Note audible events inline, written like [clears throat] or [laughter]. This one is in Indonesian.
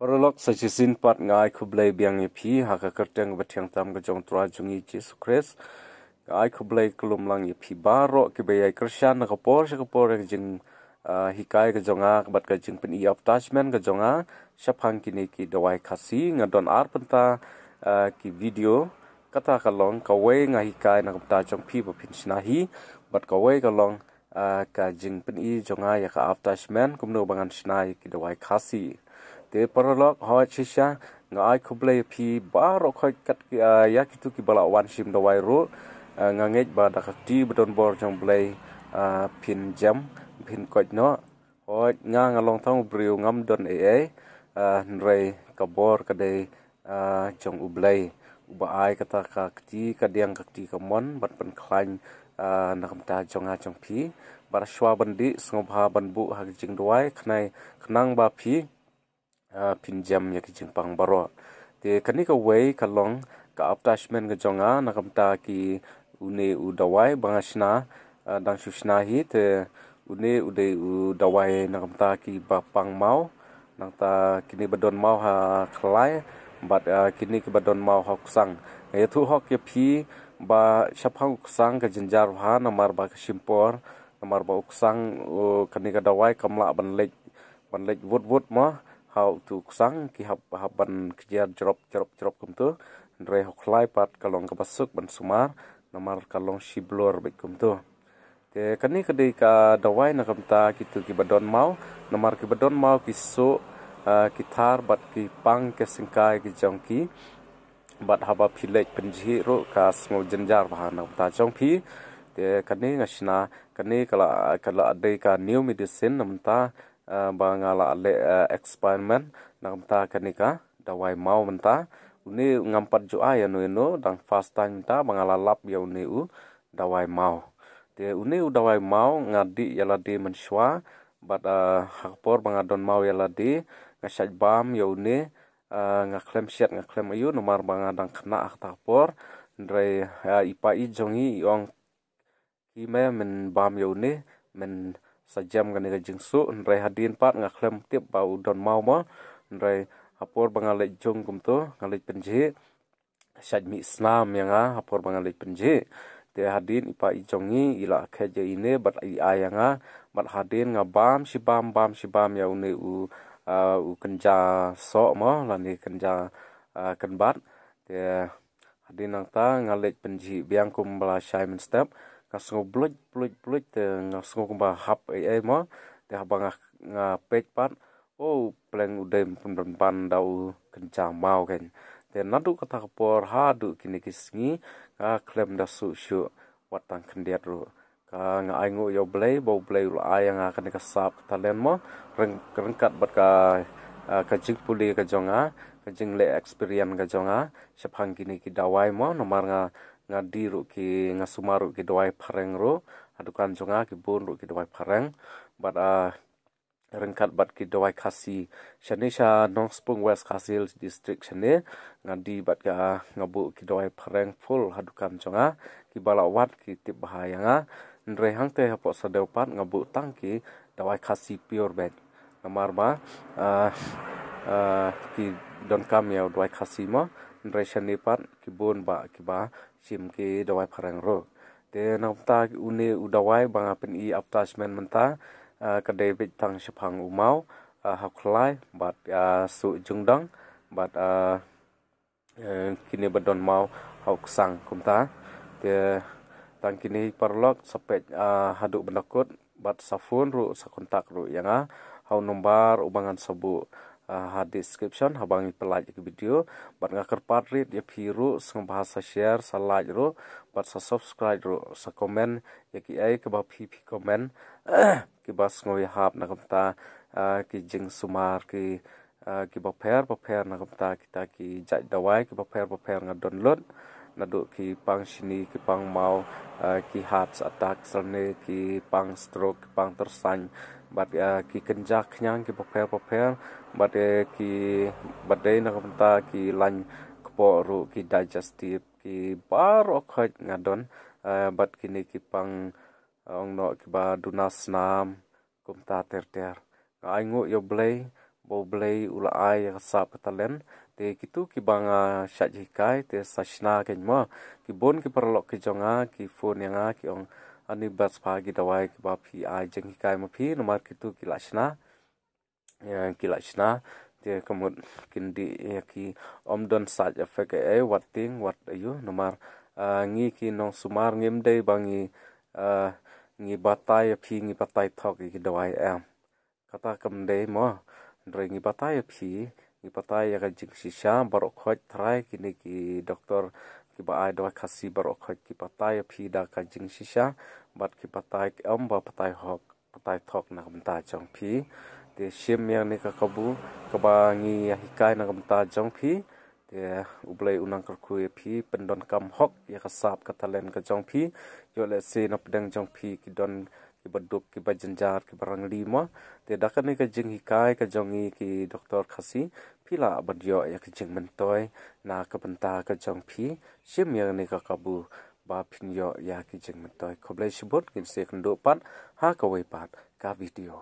Paralok sachisin pat ngai khublei biang ye phi ha ka karteng bathyang tam ga jong tra jungi Jesus Christ ngai khublei klum lang ye phi baro ki be ai krishan na kapor sa kapor ek jing hikai ga jonga bat ka jing pin i attachment ga jonga shaphang ki ne ki dawai khasi nga don ar panta ki video kata ka long ka we nga hikai na kapta jong phi ba pin sinahi bat ka we ka long ka jing pin i jonga ya ka attachment kum no bangan sinai ki dawai khasi te paralog ho chisha ngai khuble phi ba ro khoi kat ya kitu ki bala wan sim da wai ro ngangej ba da khati beton bor jong blei phin jam phin koj no ho nga ngalong thong briu ngam don e e nrei kabor kadai jong ublei ba ai kata ka kti ka diang ka kti ka mon ban pan khlain na kam ta jong ha jong phi bara shwa bandi sngobha ban bu ha jing duai khnai khnang ba phi pinjam ya ki pang baro te kani ka wei ka long ka aptashment ga jonga nakamta ki une u dawai bangashna dang shushna hi te une ude u dawai nakamta ki bapang mau nang ta kini badon mau ha khlai bat kini ki badon mau ha kusang ya thu hok ya phi ba shaphang kusang ka jinjar ha namar ba ka simpor namar ba kusang kani ka dawai kamla banlek banlek wut wut ma how to kusang ki hab haban kejar jerop jerop jerop kum tu hok hoklai pat kalong kebasuk ban sumar namar kalong shiblor bai kum tu te kani kedai ka dawai na kam ta kitu ki badon mau namar ki badon mau ki so ki bat ki pang ke singkai ki jongki bat haba pilek penji ro ka smol jenjar bahana ta jongpi te kani ngasina kani kala kala adai ka new medicine namta Eh, bangala le eh, experiment ta kanika dawai mau menta uni ngampat jua ya anu no no dang fast time ta bangala lap ya uni u dawai mau te uni u dawai mau ngadi yala di menswa bat eh, hakpor bangadon mau yala di ngasaj bam ya uni ngaklem siat ngaklem ayu nomar bangadang kena aktapor ndre ipai ipai jongi yong kime men bam ya uni men sajam kan ga jingsu ndrai hadin pat nga klem tip ba udon mau ma ndrai hapor bangalik jong kum tu ngale penji syad mi islam yang a ah, hapor bangalik penji dia hadin ipa ijongi ila khe ini ine bat ayang ayanga ah. bat hadin nga bam si bam bam si bam ya une u ah, u kenja so ma lani kenja kenbat dia hadin nang ta ngale penji biang kum bala shaimen step kasro bluj bluj bluj te ngasro kumba hap e e te habang nga pet pan o pleng udem pun pan dau kenca mau ken te nadu kata por ha kini kisngi ka klem dasu syu watang kendiat ru ka nga aingo yo blei bau blei lu ayang akan kasap talen mo reng rengkat bat ka kajing puli ka jonga kajing le experience ka jonga sepang kini ki dawai mo nomar nga ngadi di ki ngasumaru ki doai pareng ro adukan jonga ki bun ru ki doai pareng but a ah, rengkat bat ki doai kasi shane sha nong spung west kasil district shane ngadi bat ka ah, ngabu ki doai pareng full adukan jonga ki balawat ki tip bahaya nga ndre hang te hapo sadeopat ngabu tang ki doai kasi pure bed namar ba ah, ah ki don kam ya doai kasi ma ration ni pat ki ba ki ba sim ki dawai pareng ro te nafta ki une udawai bang pen i attachment menta ka david tang shapang umau haklai bat su jungdang bat e, kini badon mau sang kumta te tang kini parlok sapet haduk benakut bat safun ru sakontak ru yang hau nombar ubangan sabu Ah, ha description habang pelaj ke video bat ngakar ya piru sang bahasa share sa like ro bat sa subscribe ro sa comment ya ki ai ke ba pipi komen comment [clears throat] ki ba ngoi hap na kamta ah, ki jing sumar ki ah, ki ba pair ba na kamta kita ki jai dawai ki ba pair ba pair nga download nado ki pang sini ki pang mau uh, ki heart attack serne ki pang stroke ki pang tersang bat uh, ki kenjak nyang ki papel papel bat uh, ki badai nak benta ki lan kepo ru ki digestive ki bar ngadon uh, bat kini ki pang ong no ki ba dunas nam kumta ter ter ngai ngu yo blay bo blay ula ai ya sap talen te kitu ki banga shat kai te sashna ken ma ki bon ki perlok ki jonga ki yanga ki ong ani bas pha ki dawai ki ba phi ai jeng ki kai ma phi mar kitu ki lashna ya, ki lashna te kamut kindi ya, ki omdon sat efek e wat ting wat ayu nomar ngi ki nong sumar ngim dei bangi ngi batai phi ngi batai thok ki dawai em kata kam dei ma ngi batai phi ki ya jing si sha barok khoj thrai kini ki doktor ki ba ai dwa khasi baru khoj ki patai phi da bat ki patai am ba patai hok patai thok na kamta jong phi te shim yang ni ka kabu ka ba ngi ya hikai na kamta jong phi te ublai unang kar khu e phi pendon kam hok ya ka sap ka talen ka phi yo le se na pedang jong phi ki don ki baduk ki bajanjar ki barang lima te dakane ka jing hikai ka jongi ki doktor khasi พี่ละบัดยออยากจึงมันต้อยนากะปันตากะจองพี่เชื่อมยังในกะกะบูบาพินยออยากจึงมันต้อยขอบเลยชบดกินเสกันดูปัดหากะไว้ปัดกะวิดีโอ